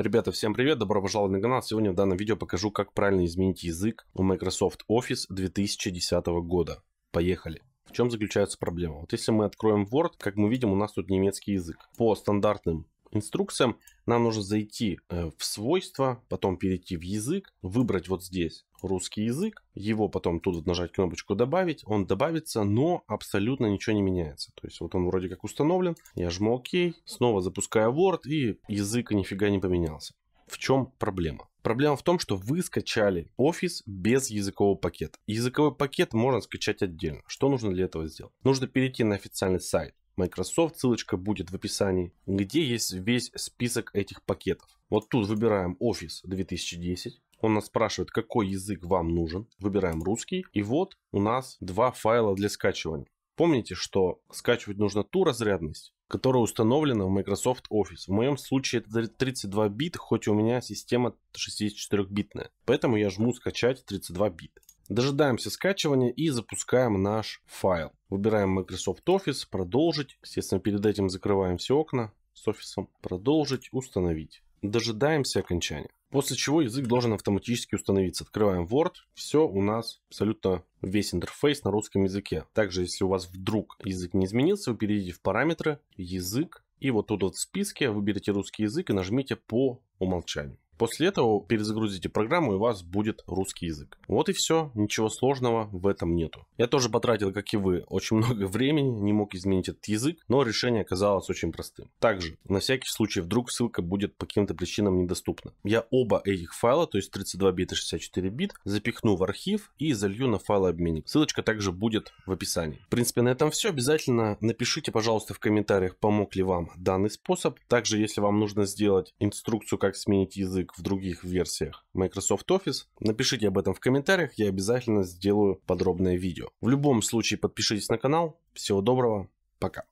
Ребята, всем привет, добро пожаловать на канал. Сегодня в данном видео покажу, как правильно изменить язык в Microsoft Office 2010 года. Поехали! В чем заключается проблема? Вот если мы откроем Word, как мы видим, у нас тут немецкий язык. По стандартным инструкциям нам нужно зайти э, в свойства, потом перейти в язык, выбрать вот здесь русский язык, его потом тут нажать кнопочку «Добавить», он добавится, но абсолютно ничего не меняется. То есть вот он вроде как установлен, я жму «Ок», снова запускаю Word, и язык нифига не поменялся. В чем проблема? Проблема в том, что вы скачали офис без языкового пакета. Языковой пакет можно скачать отдельно. Что нужно для этого сделать? Нужно перейти на официальный сайт Microsoft, ссылочка будет в описании, где есть весь список этих пакетов. Вот тут выбираем Office 2010. Он нас спрашивает, какой язык вам нужен. Выбираем русский. И вот у нас два файла для скачивания. Помните, что скачивать нужно ту разрядность, которая установлена в Microsoft Office. В моем случае это 32 бит, хоть у меня система 64-битная. Поэтому я жму скачать 32 бит. Дожидаемся скачивания и запускаем наш файл. Выбираем Microsoft Office, продолжить. Естественно, перед этим закрываем все окна с офисом. Продолжить, установить. Дожидаемся окончания. После чего язык должен автоматически установиться. Открываем Word. Все у нас абсолютно весь интерфейс на русском языке. Также, если у вас вдруг язык не изменился, вы перейдите в параметры, язык. И вот тут вот в списке выберите русский язык и нажмите по умолчанию. После этого перезагрузите программу, и у вас будет русский язык. Вот и все, ничего сложного в этом нету. Я тоже потратил, как и вы, очень много времени, не мог изменить этот язык, но решение оказалось очень простым. Также, на всякий случай, вдруг ссылка будет по каким-то причинам недоступна. Я оба этих файла, то есть 32 бит и 64 бит, запихну в архив и залью на файлообменник. Ссылочка также будет в описании. В принципе, на этом все. Обязательно напишите, пожалуйста, в комментариях, помог ли вам данный способ. Также, если вам нужно сделать инструкцию, как сменить язык, как в других версиях Microsoft Office. Напишите об этом в комментариях, я обязательно сделаю подробное видео. В любом случае подпишитесь на канал. Всего доброго, пока.